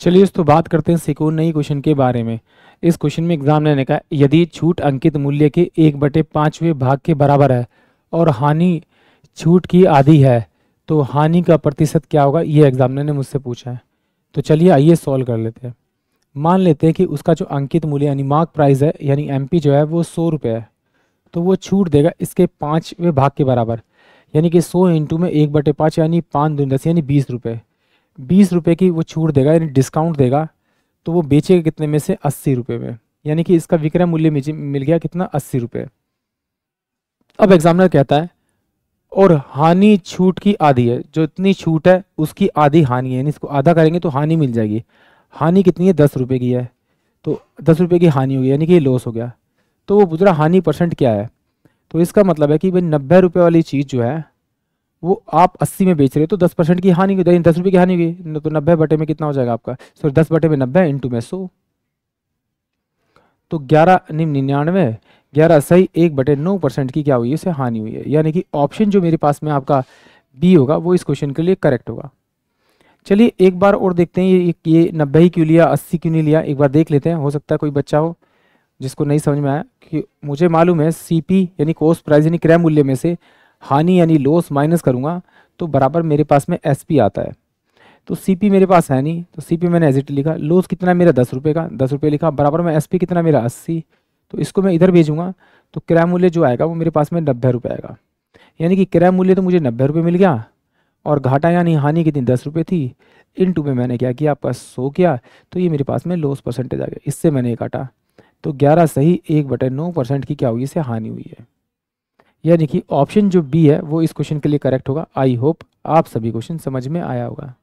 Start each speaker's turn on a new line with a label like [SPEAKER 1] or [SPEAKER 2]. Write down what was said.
[SPEAKER 1] चलिए दोस्तों बात करते हैं सिकोन नई क्वेश्चन के बारे में इस क्वेश्चन में एग्जाम लेने का यदि छूट अंकित मूल्य के एक बटे पाँचवें भाग के बराबर है और हानि छूट की आधी है तो हानि का प्रतिशत क्या होगा ये एग्जाम ने मुझसे पूछा है तो चलिए आइए सॉल्व कर लेते हैं मान लेते हैं कि उसका जो अंकित मूल्य यानी मार्क प्राइस है यानी एम जो है वो सौ रुपये है तो वो छूट देगा इसके पाँचवें भाग के बराबर यानी कि सौ इंटू में एक बटे पाँच यानी पाँच दस यानी बीस रुपये बीस रुपये की वो छूट देगा यानी डिस्काउंट देगा तो वो बेचेगा कितने में से अस्सी रुपये में यानी कि इसका विक्रय मूल्य मिल गया कितना अस्सी रुपये अब एग्जामिनर कहता है और हानि छूट की आधी है जो इतनी छूट है उसकी आधी हानि है यानी इसको आधा करेंगे तो हानि मिल जाएगी हानि कितनी है दस रुपये की है तो दस रुपये की हानि होगी यानी कि लॉस हो गया तो वो पूछ रहा हानि परसेंट क्या है तो इसका मतलब है कि भाई नब्बे रुपये वाली चीज़ जो है वो आप 80 में बेच रहे हो तो 10 परसेंट की हानि होगी दस रुपये की हानि होगी हुई तो 90 बटे में कितना हो जाएगा आपका सॉरी 10 बटे में 90 इंटू में सो तो 11 ग्यारह निन्यानवे ग्यारह सही एक बटे नौ परसेंट की क्या हुई है उसे हानि हुई है यानी कि ऑप्शन जो मेरे पास में आपका बी होगा वो इस क्वेश्चन के लिए करेक्ट होगा चलिए एक बार और देखते हैं ये ये नब्बे ही क्यों लिया अस्सी क्यों नहीं लिया एक बार देख लेते हैं हो सकता है कोई बच्चा हो जिसको नहीं समझ में आया कि मुझे मालूम है सीपी यानी कोस्ट प्राइस यानी क्रय मूल्य में से हानि यानी लॉस माइनस करूँगा तो बराबर मेरे पास में एस आता है तो सी मेरे पास है नहीं तो सी मैंने एज इट लिखा लॉस कितना मेरा दस रुपये का दस रुपये लिखा बराबर में एस कितना मेरा अस्सी तो इसको मैं इधर भेजूँगा तो क्रय मूल्य जो आएगा वो मेरे पास में नब्बे रुपये आएगा यानी कि क्रय मूल्य तो मुझे नब्बे रुपये मिल गया और घाटा यानी हानि कितनी दस रुपये थी इन टू में मैंने क्या किया आपका सो किया तो ये मेरे पास में लॉस परसेंटेज आ गया इससे मैंने ये काटा तो ग्यारह सही एक बटे नौ परसेंट की क्या हुई इसे हानि हुई है यानी देखिए ऑप्शन जो बी है वो इस क्वेश्चन के लिए करेक्ट होगा आई होप आप सभी क्वेश्चन समझ में आया होगा